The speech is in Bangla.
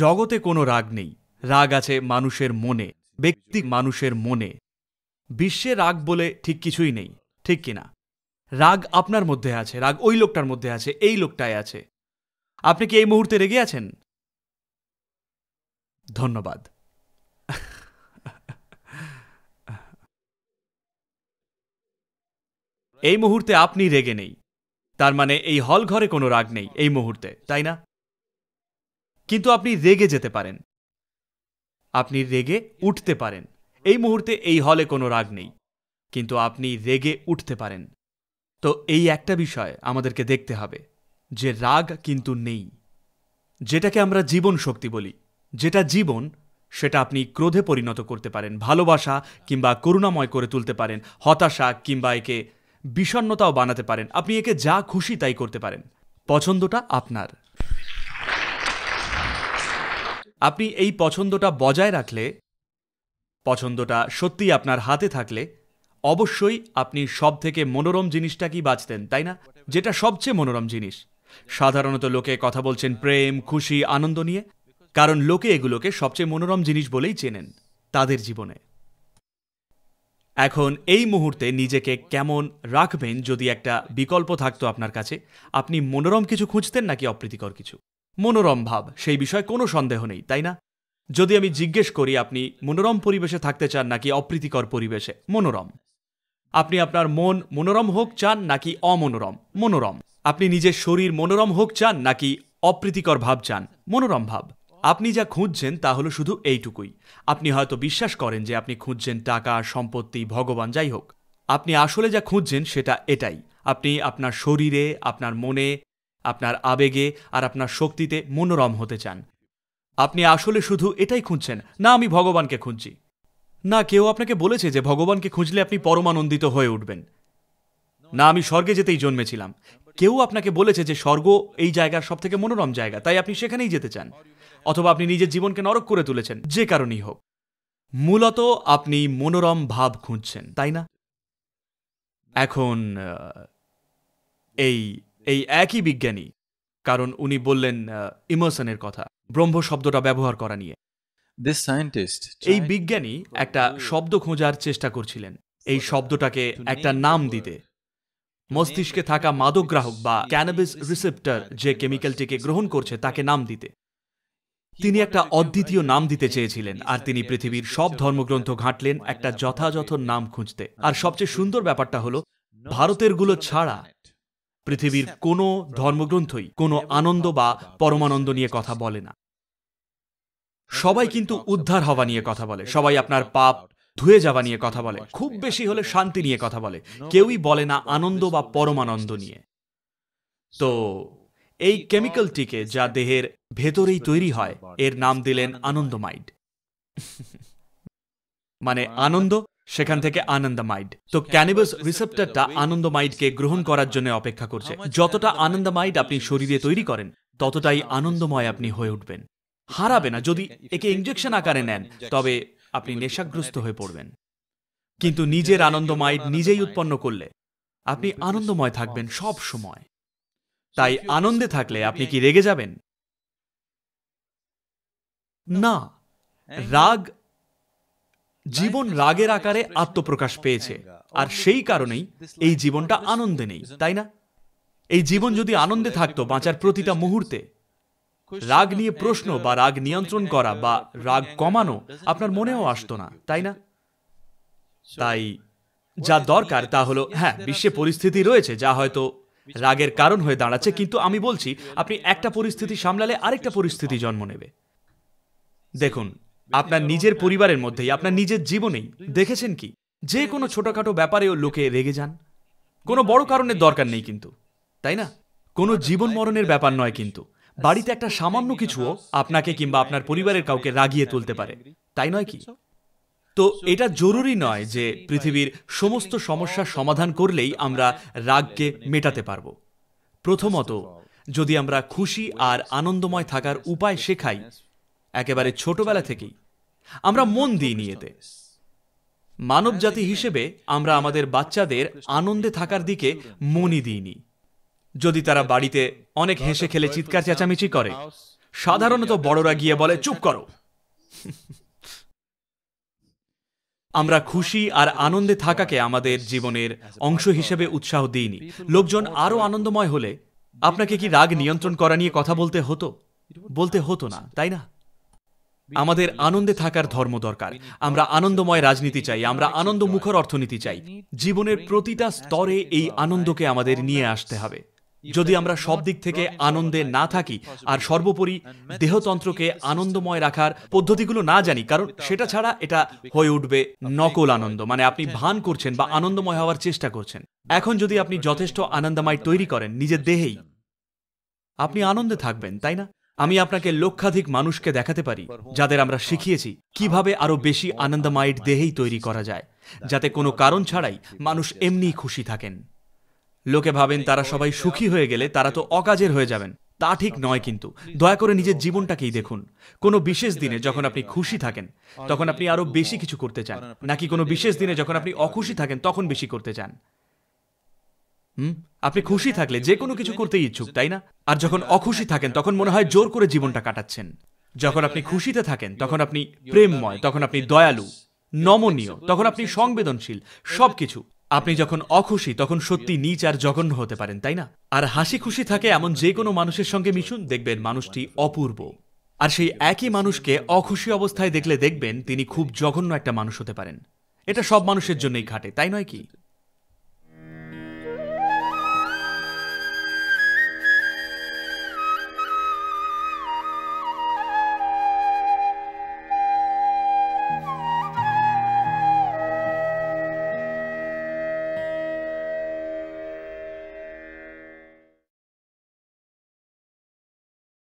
জগতে কোনো রাগ নেই রাগ আছে মানুষের মনে ব্যক্তি মানুষের মনে বিশ্বে রাগ বলে ঠিক কিছুই নেই ঠিক কিনা রাগ আপনার মধ্যে আছে রাগ ওই লোকটার মধ্যে আছে এই লোকটায় আছে আপনি কি এই মুহূর্তে রেগে আছেন ধন্যবাদ এই মুহূর্তে আপনি রেগে নেই তার মানে এই হল ঘরে কোনো রাগ নেই এই মুহূর্তে তাই না কিন্তু আপনি রেগে যেতে পারেন আপনি রেগে উঠতে পারেন এই মুহূর্তে এই হলে কোনো রাগ নেই কিন্তু আপনি রেগে উঠতে পারেন তো এই একটা বিষয় আমাদেরকে দেখতে হবে যে রাগ কিন্তু নেই যেটাকে আমরা জীবন শক্তি বলি যেটা জীবন সেটা আপনি ক্রোধে পরিণত করতে পারেন ভালোবাসা কিংবা করুণাময় করে তুলতে পারেন হতাশা কিংবা একে বিষণ্নতাও বানাতে পারেন আপনি একে যা খুশি তাই করতে পারেন পছন্দটা আপনার আপনি এই পছন্দটা বজায় রাখলে পছন্দটা সত্যি আপনার হাতে থাকলে অবশ্যই আপনি সব থেকে মনোরম কি বাঁচতেন তাই না যেটা সবচেয়ে মনোরম জিনিস সাধারণত লোকে কথা বলছেন প্রেম খুশি আনন্দ নিয়ে কারণ লোকে এগুলোকে সবচেয়ে মনোরম জিনিস বলেই চেনেন তাদের জীবনে এখন এই মুহূর্তে নিজেকে কেমন রাখবেন যদি একটা বিকল্প থাকতো আপনার কাছে আপনি মনোরম কিছু খুঁজতেন নাকি অপ্রীতিকর কিছু মনোরম ভাব সেই বিষয়ে কোনো সন্দেহ নেই তাই না যদি আমি জিজ্ঞেস করি আপনি মনোরম পরিবেশে থাকতে চান নাকি অপ্রীতিকর পরিবেশে মনোরম আপনি আপনার মন মনোরম হোক চান নাকি অমনোরম মনোরম আপনি নিজের শরীর মনোরম হোক চান নাকি অপ্রীতিকর ভাব চান মনোরম ভাব আপনি যা খুঁজছেন তা হলো শুধু এইটুকুই আপনি হয়তো বিশ্বাস করেন যে আপনি খুঁজছেন টাকা সম্পত্তি ভগবান যাই হোক আপনি আসলে যা খুঁজছেন সেটা এটাই আপনি আপনার শরীরে আপনার মনে আপনার আবেগে আর আপনার শক্তিতে মনোরম হতে চান আপনি আসলে শুধু এটাই খুঁজছেন না আমি ভগবানকে খুঁজছি না কেউ আপনাকে বলেছে যে ভগবানকে খুঁজলে আপনি পরমানন্দিত হয়ে উঠবেন না আমি স্বর্গে যেতেই জন্মেছিলাম কেউ আপনাকে বলেছে যে স্বর্গ এই জায়গার সব থেকে মনোরম জায়গা তাই আপনি সেখানেই যেতে চান অথবা আপনি নিজের জীবনকে নরক করে তুলেছেন যে কারণেই হোক মূলত আপনি মনোরম ভাব খুঁজছেন তাই না এখন এই এই একই বিজ্ঞানী কারণ উনি বললেন ইমার্সনের কথা ব্রহ্ম শব্দটা ব্যবহার করা নিয়ে এই বিজ্ঞানী একটা শব্দ খোঁজার চেষ্টা করছিলেন এই শব্দটাকে একটা নাম দিতে মস্তিষ্কে থাকা মাদক গ্রাহক বা ক্যানাবিস রিসেপ্টার যে কেমিক্যালটিকে গ্রহণ করছে তাকে নাম দিতে তিনি একটা অদ্বিতীয় নাম দিতে চেয়েছিলেন আর তিনি পৃথিবীর সব ধর্মগ্রন্থ ঘাঁটলেন একটা যথাযথ নাম খুঁজতে আর সবচেয়ে সুন্দর ব্যাপারটা হলো ভারতেরগুলো ছাড়া পৃথিবীর কোনো ধর্মগ্রন্থই কোনো আনন্দ বা পরমানন্দ নিয়ে কথা বলে না সবাই কিন্তু উদ্ধার হওয়া নিয়ে কথা বলে সবাই আপনার পাপ ধুয়ে যাওয়া নিয়ে কথা বলে খুব বেশি হলে শান্তি নিয়ে কথা বলে কেউই বলে না আনন্দ বা পরমানন্দ নিয়ে তো এই কেমিক্যালটিকে যা দেহের ভেতরেই তৈরি হয় এর নাম দিলেন আনন্দমাইড মানে আনন্দ সেখান থেকে আনন্দামাইড তো ক্যানিবাস রিসেপ্টরটা আনন্দমাইডকে গ্রহণ করার জন্য অপেক্ষা করছে যতটা আনন্দামাইড আপনি শরীরে তৈরি করেন ততটাই আনন্দময় আপনি হয়ে উঠবেন হারাবে না যদি একে ইঞ্জেকশন আকারে নেন তবে আপনি নেশাগ্রস্ত হয়ে পড়বেন কিন্তু নিজের আনন্দমাইড নিজেই উৎপন্ন করলে আপনি আনন্দময় থাকবেন সব সময় তাই আনন্দে থাকলে আপনি কি রেগে যাবেন না রাগ জীবন রাগের আকারে আত্মপ্রকাশ পেয়েছে আর সেই কারণেই এই জীবনটা আনন্দে নেই তাই না এই জীবন যদি আনন্দে থাকতো বাঁচার প্রতিটা মুহূর্তে রাগ নিয়ে প্রশ্ন বা রাগ নিয়ন্ত্রণ করা বা রাগ কমানো আপনার মনেও আসতো না তাই না তাই যা দরকার তা হলো হ্যাঁ বিশ্বে পরিস্থিতি রয়েছে যা হয়তো রাগের কারণ হয়ে দাঁড়াচ্ছে কিন্তু আমি বলছি আপনি একটা পরিস্থিতি সামলালে আরেকটা পরিস্থিতি জন্ম নেবে দেখুন আপনার নিজের পরিবারের মধ্যেই আপনার নিজের জীবনেই দেখেছেন কি যে কোনো ছোটোখাটো ব্যাপারেও লোকে রেগে যান কোনো বড় কারণের দরকার নেই কিন্তু তাই না কোনো জীবন মরণের ব্যাপার নয় কিন্তু বাড়িতে একটা সামান্য কিছুও আপনাকে কিংবা আপনার পরিবারের কাউকে রাগিয়ে তুলতে পারে তাই নয় কি তো এটা জরুরি নয় যে পৃথিবীর সমস্ত সমস্যার সমাধান করলেই আমরা রাগকে মেটাতে পারব প্রথমত যদি আমরা খুশি আর আনন্দময় থাকার উপায় শেখাই একেবারে ছোটবেলা থেকেই আমরা মন দিইনি এতে মানব জাতি হিসেবে আমরা আমাদের বাচ্চাদের আনন্দে থাকার দিকে মনই দিইনি যদি তারা বাড়িতে অনেক হেসে খেলে চিৎকার চেঁচামেচি করে সাধারণত বড়রা গিয়ে বলে চুপ করো আমরা খুশি আর আনন্দে থাকাকে আমাদের জীবনের অংশ হিসেবে উৎসাহ দিইনি লোকজন আরও আনন্দময় হলে আপনাকে কি রাগ নিয়ন্ত্রণ করা নিয়ে কথা বলতে হতো বলতে হতো না তাই না আমাদের আনন্দে থাকার ধর্ম দরকার আমরা আনন্দময় রাজনীতি চাই আমরা আনন্দ মুখর অর্থনীতি চাই জীবনের প্রতিটা স্তরে এই আনন্দকে আমাদের নিয়ে আসতে হবে যদি আমরা সব দিক থেকে আনন্দে না থাকি আর সর্বোপরি দেহতন্ত্রকে আনন্দময় রাখার পদ্ধতিগুলো না জানি কারণ সেটা ছাড়া এটা হয়ে উঠবে নকল আনন্দ মানে আপনি ভান করছেন বা আনন্দময় হওয়ার চেষ্টা করছেন এখন যদি আপনি যথেষ্ট আনন্দময় তৈরি করেন নিজের দেহেই আপনি আনন্দে থাকবেন তাই না আমি আপনাকে লক্ষাধিক মানুষকে দেখাতে পারি যাদের আমরা শিখিয়েছি কিভাবে আরও বেশি আনন্দমাইট দেহেই তৈরি করা যায় যাতে কোনো কারণ ছাড়াই মানুষ এমনি খুশি থাকেন লোকে ভাবেন তারা সবাই সুখী হয়ে গেলে তারা তো অকাজের হয়ে যাবেন তা ঠিক নয় কিন্তু দয়া করে নিজের জীবনটাকেই দেখুন কোনো বিশেষ দিনে যখন আপনি খুশি থাকেন তখন আপনি আরও বেশি কিছু করতে চান নাকি কোনো বিশেষ দিনে যখন আপনি অখুশি থাকেন তখন বেশি করতে চান আপনি খুশি থাকলে যে কোনো কিছু করতে ইচ্ছুক তাই না আর যখন অখুশি থাকেন তখন মনে হয় জোর করে জীবনটা কাটাচ্ছেন যখন আপনি খুশিতে থাকেন তখন আপনি প্রেমময় তখন আপনি দয়ালু নমনীয় তখন আপনি সংবেদনশীল সব কিছু আপনি যখন অখুশি তখন সত্যি নিচ আর জঘন্য হতে পারেন তাই না আর হাসি খুশি থাকে এমন যে কোনো মানুষের সঙ্গে মিশুন দেখবেন মানুষটি অপূর্ব আর সেই একই মানুষকে অখুশি অবস্থায় দেখলে দেখবেন তিনি খুব জঘন্য একটা মানুষ হতে পারেন এটা সব মানুষের জন্যই ঘাটে তাই নয় কি